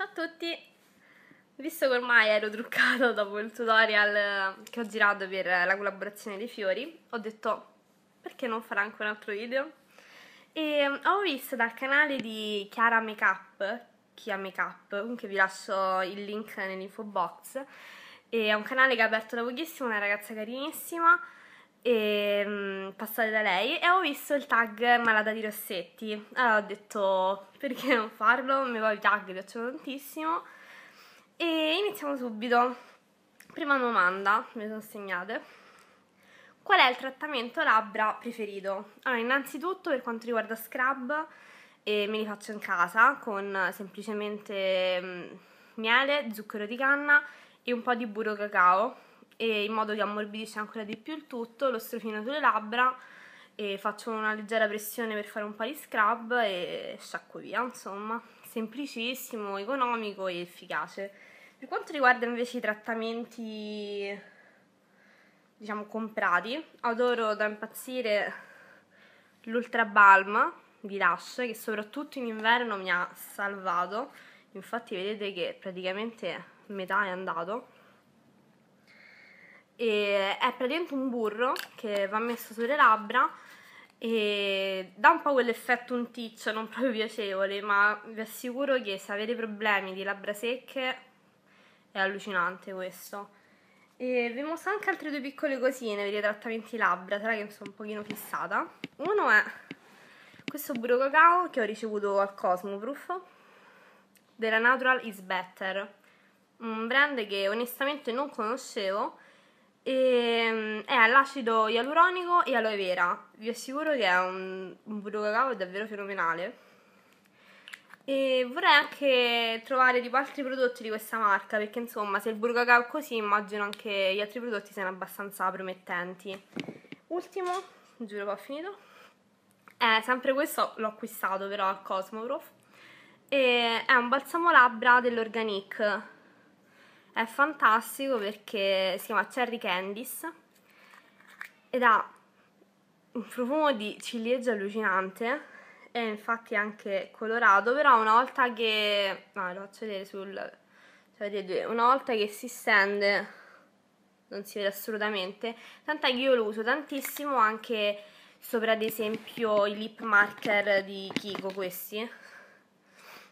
Ciao a tutti! Visto che ormai ero truccata dopo il tutorial eh, che ho girato per eh, la collaborazione dei fiori, ho detto perché non fare anche un altro video? E eh, ho visto dal canale di Chiara Makeup, Chia Makeup, comunque vi lascio il link nell'info box, è un canale che ha aperto da pochissimo, una ragazza carinissima, e um, passare da lei e ho visto il tag Malata di Rossetti. Allora ho detto perché non farlo, mi va i tag, mi piacciono tantissimo. E iniziamo subito. Prima domanda, me le sono segnate. Qual è il trattamento labbra preferito? Allora, innanzitutto per quanto riguarda scrub, eh, me li faccio in casa con semplicemente um, miele, zucchero di canna e un po' di burro cacao e in modo che ammorbidisce ancora di più il tutto, lo strofino sulle labbra e faccio una leggera pressione per fare un po' di scrub e sciacquo via, insomma, semplicissimo, economico e efficace. Per quanto riguarda invece i trattamenti, diciamo, comprati, adoro da impazzire l'Ultra Balm di Lush, che soprattutto in inverno mi ha salvato, infatti vedete che praticamente metà è andato, e è praticamente un burro che va messo sulle labbra e dà un po' quell'effetto unticcio non proprio piacevole, ma vi assicuro che se avete problemi di labbra secche è allucinante questo. E vi mostro anche altre due piccole cosine per i trattamenti labbra, tra che mi sono un pochino fissata. Uno è questo burro cacao che ho ricevuto al Cosmoproof della Natural is Better, un brand che onestamente non conoscevo e, ehm, è l'acido ialuronico e aloe vera. Vi assicuro che è un, un burro cacao davvero fenomenale. E vorrei anche trovare tipo altri prodotti di questa marca, perché insomma se il burro cacao è così immagino anche gli altri prodotti siano abbastanza promettenti. Ultimo, giuro che ho finito. è eh, sempre questo l'ho acquistato però al Cosmoprof. E è un balsamo labbra dell'Organic è fantastico perché si chiama Cherry Candies ed ha un profumo di ciliegia allucinante è infatti anche colorato però una volta che ah, lo faccio vedere sul cioè, una volta che si stende non si vede assolutamente tant'è che io lo uso tantissimo anche sopra ad esempio i lip marker di Kiko questi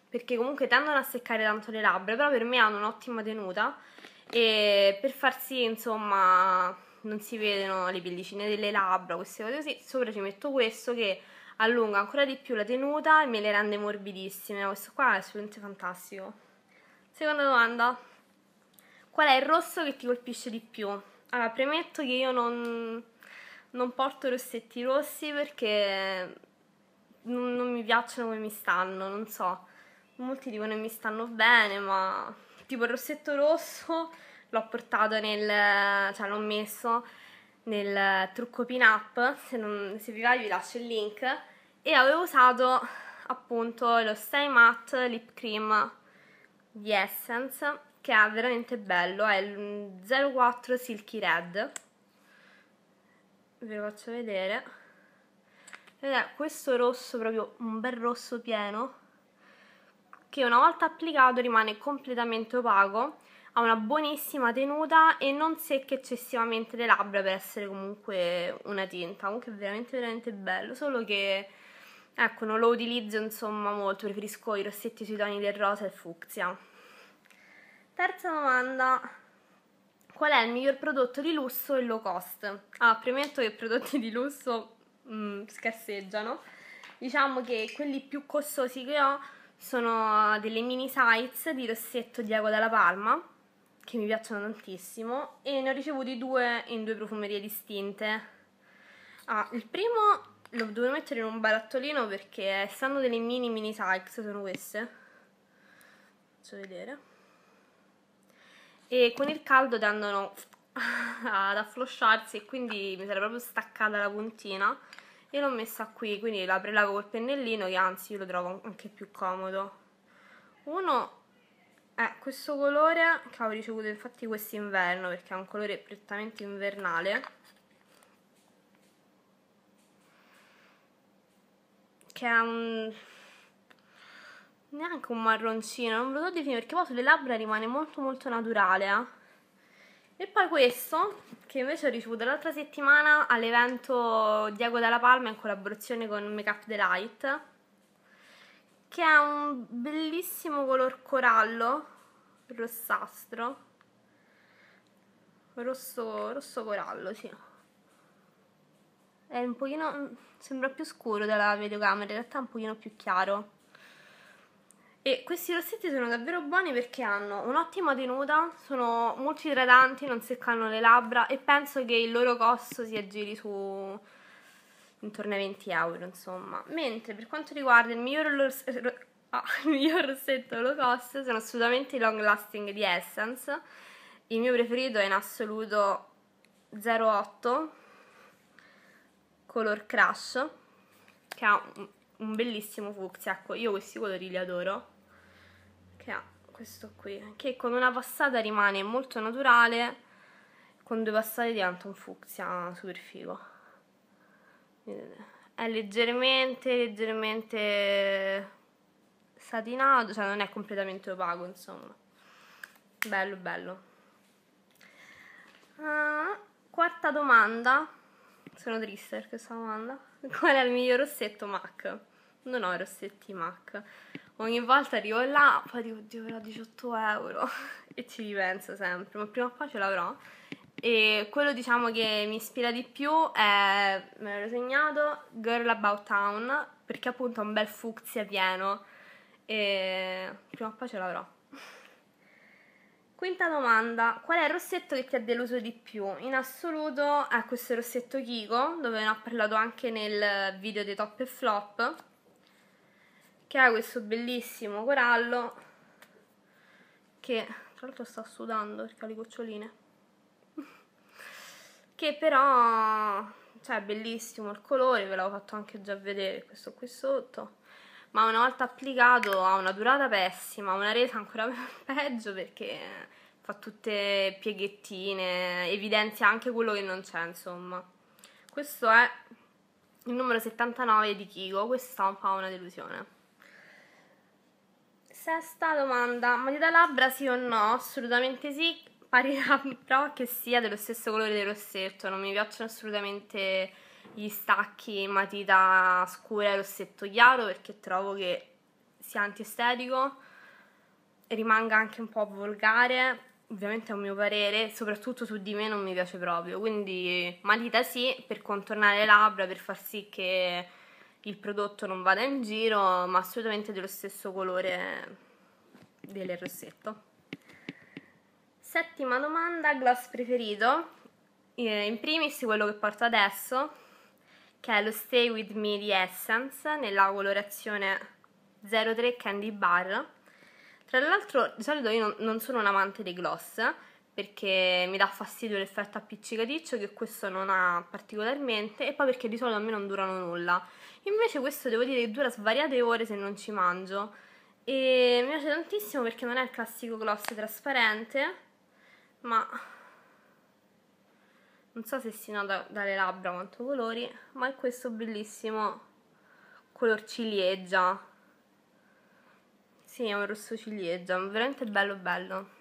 perché comunque tendono a seccare tanto le labbra, però per me hanno un'ottima tenuta e per far sì, insomma, non si vedono le pellicine delle labbra, queste cose così, sopra ci metto questo che allunga ancora di più la tenuta e me le rende morbidissime, questo qua è assolutamente fantastico. Seconda domanda, qual è il rosso che ti colpisce di più? Allora, premetto che io non, non porto rossetti rossi perché non, non mi piacciono come mi stanno, non so molti dicono che mi stanno bene, ma tipo il rossetto rosso l'ho portato nel, cioè l'ho messo nel trucco pin up, se, non, se vi va vi lascio il link, e avevo usato appunto lo Stay Matte Lip Cream di Essence, che è veramente bello, è il 04 Silky Red, ve lo faccio vedere, ed è questo rosso, proprio un bel rosso pieno, che una volta applicato rimane completamente opaco, ha una buonissima tenuta e non secca eccessivamente le labbra per essere comunque una tinta, comunque è veramente veramente bello, solo che ecco non lo utilizzo insomma molto, preferisco i rossetti sui toni del rosa e fucsia. Terza domanda, qual è il miglior prodotto di lusso e low cost? Ah, premetto che i prodotti di lusso mh, mm, scarseggiano, diciamo che quelli più costosi che ho sono delle mini size di rossetto Diego Diago dalla Palma che mi piacciono tantissimo e ne ho ricevuti due in due profumerie distinte ah, il primo lo dovevo mettere in un barattolino perché essendo delle mini mini size sono queste faccio vedere e con il caldo tendono ad afflosciarsi e quindi mi sarei proprio staccata la puntina e l'ho messa qui, quindi la prelavo col pennellino che anzi io lo trovo anche più comodo. Uno è questo colore che ho ricevuto infatti quest'inverno perché è un colore prettamente invernale. Che è un... neanche un marroncino, non ve lo so definire perché poi sulle labbra rimane molto molto naturale, eh e poi questo, che invece ho ricevuto l'altra settimana all'evento Diego Dalla Palma in collaborazione con Make Up The Light, che è un bellissimo color corallo, rossastro, rosso, rosso corallo, sì. È un pochino, mm, sembra più scuro dalla videocamera, in realtà è un pochino più chiaro. E questi rossetti sono davvero buoni perché hanno un'ottima tenuta, sono molto idratanti, non seccano le labbra e penso che il loro costo si aggiri su intorno ai 20 euro, insomma. Mentre per quanto riguarda il miglior, ro... ah, il miglior rossetto low cost sono assolutamente i long lasting di Essence. Il mio preferito è in assoluto 08 Color Crush, che ha un bellissimo fucsia. Ecco, io questi colori li adoro questo qui, che con una passata rimane molto naturale, con due passate diventa un fucsia super figo. È leggermente, leggermente satinato, cioè non è completamente opaco, insomma. Bello, bello. Uh, quarta domanda. Sono triste per questa domanda. Qual è il miglior rossetto MAC? Non ho rossetti MAC ogni volta arrivo là, poi dico, oddio, però 18 euro e ci ripenso sempre, ma prima o poi ce l'avrò. E quello diciamo che mi ispira di più è, me l'ho segnato, Girl About Town, perché appunto è un bel fucsia pieno e prima o poi ce l'avrò. Quinta domanda, qual è il rossetto che ti ha deluso di più? In assoluto è questo rossetto Kiko, dove ne ho parlato anche nel video dei top e flop che ha questo bellissimo corallo che tra l'altro sta sudando perché ha le goccioline che però cioè è bellissimo il colore ve l'avevo fatto anche già vedere questo qui sotto ma una volta applicato ha una durata pessima una resa ancora peggio perché fa tutte pieghettine evidenzia anche quello che non c'è insomma questo è il numero 79 di Kiko questa è un po' una delusione Sesta domanda, maglia da labbra sì o no? Assolutamente sì, pari però che sia dello stesso colore del rossetto, non mi piacciono assolutamente gli stacchi matita scura e rossetto chiaro perché trovo che sia antiestetico, rimanga anche un po' volgare, ovviamente è un mio parere, soprattutto su di me non mi piace proprio, quindi matita sì per contornare le labbra, per far sì che il prodotto non vada in giro, ma assolutamente dello stesso colore del rossetto. Settima domanda, gloss preferito? Eh, in primis quello che porto adesso, che è lo Stay With Me di Essence, nella colorazione 03 Candy Bar. Tra l'altro, di solito io non sono un amante dei gloss, perché mi dà fastidio l'effetto appiccicaticcio che questo non ha particolarmente e poi perché di solito a me non durano nulla invece questo devo dire che dura svariate ore se non ci mangio e mi piace tantissimo perché non è il classico gloss trasparente ma non so se si nota dalle labbra quanto colori ma è questo bellissimo color ciliegia sì, è un rosso ciliegia, veramente bello bello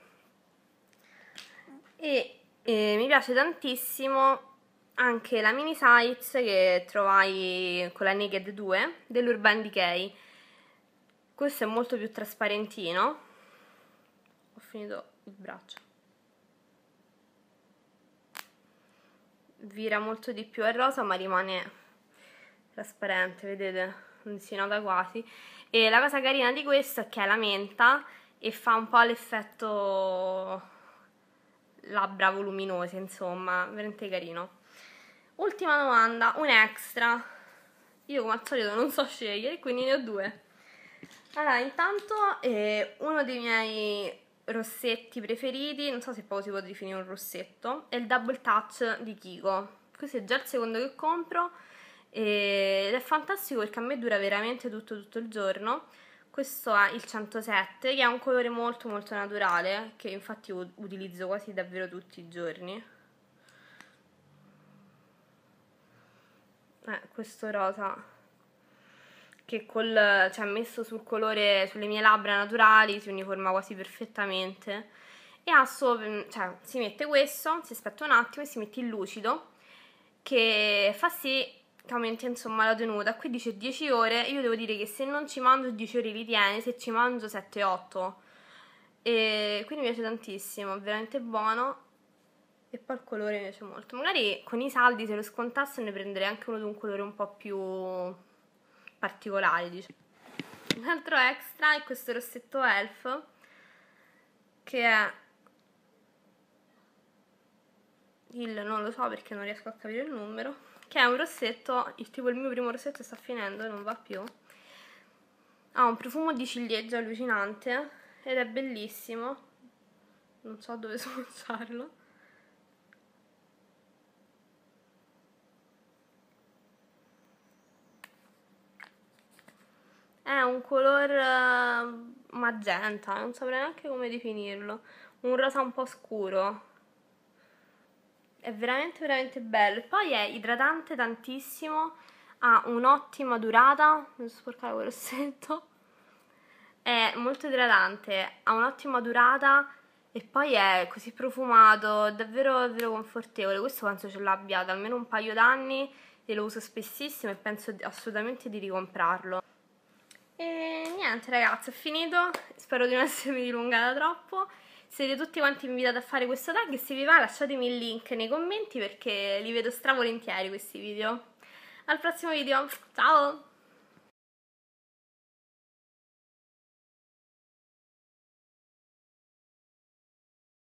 e eh, mi piace tantissimo anche la mini sites che trovai con la Naked 2 dell'Urban Decay questo è molto più trasparentino ho finito il braccio vira molto di più al rosa ma rimane trasparente vedete non si nota quasi e la cosa carina di questo è che è la menta e fa un po' l'effetto labbra voluminose, insomma, veramente carino. Ultima domanda, un extra. Io come al solito non so scegliere, quindi ne ho due. Allora, intanto eh, uno dei miei rossetti preferiti, non so se poi si può definire un rossetto, è il Double Touch di Kiko. Questo è già il secondo che compro eh, ed è fantastico perché a me dura veramente tutto tutto il giorno questo è il 107 che è un colore molto molto naturale che infatti utilizzo quasi davvero tutti i giorni eh, questo rosa che col, cioè, messo sul colore sulle mie labbra naturali si uniforma quasi perfettamente e ha sopra, mm, cioè, si mette questo, si aspetta un attimo e si mette il lucido che fa sì praticamente insomma la tenuta. Qui dice 10 ore, io devo dire che se non ci mangio 10 ore li tiene, se ci mangio 7-8. E quindi mi piace tantissimo, veramente buono. E poi il colore mi piace molto. Magari con i saldi se lo scontasse ne prenderei anche uno di un colore un po' più particolare, diciamo. Un altro extra è questo rossetto elf che è il non lo so perché non riesco a capire il numero che è un rossetto, il, tipo il mio primo rossetto sta finendo, e non va più. Ha un profumo di ciliegia allucinante ed è bellissimo. Non so dove sponsarlo. È un color eh, magenta, non saprei neanche come definirlo. Un rosa un po' scuro è veramente veramente bello. Poi è idratante tantissimo, ha un'ottima durata, non sporcare quel rossetto, è molto idratante, ha un'ottima durata e poi è così profumato, davvero davvero confortevole. Questo penso ce l'abbia da almeno un paio d'anni e lo uso spessissimo e penso assolutamente di ricomprarlo. E niente ragazzi, ho finito, spero di non essermi dilungata troppo siete tutti quanti invitati a fare questo tag e se vi va lasciatemi il link nei commenti perché li vedo stravolentieri questi video. Al prossimo video, ciao!